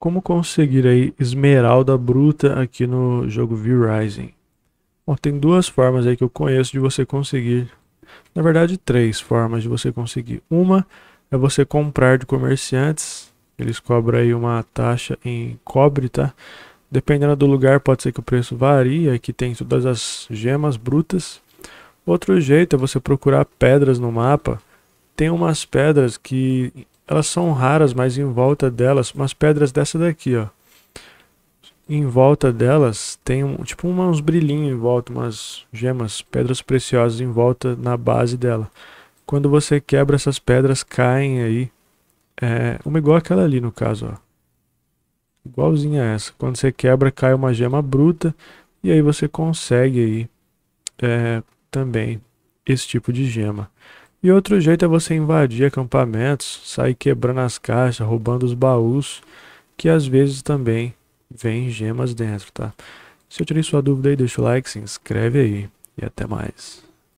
como conseguir aí esmeralda bruta aqui no jogo V-Rising? Bom, tem duas formas aí que eu conheço de você conseguir, na verdade três formas de você conseguir. Uma é você comprar de comerciantes, eles cobram aí uma taxa em cobre, tá? Dependendo do lugar, pode ser que o preço varie, aqui tem todas as gemas brutas. Outro jeito é você procurar pedras no mapa. Tem umas pedras que elas são raras, mas em volta delas, umas pedras dessa daqui, ó. Em volta delas tem um, tipo uns brilhinhos em volta, umas gemas, pedras preciosas em volta na base dela. Quando você quebra essas pedras, caem aí. É, uma igual aquela ali no caso, ó. Igualzinha a essa. Quando você quebra, cai uma gema bruta. E aí você consegue aí é, também esse tipo de gema. E outro jeito é você invadir acampamentos, sair quebrando as caixas, roubando os baús, que às vezes também vem gemas dentro, tá? Se eu tirei sua dúvida aí, deixa o like, se inscreve aí e até mais.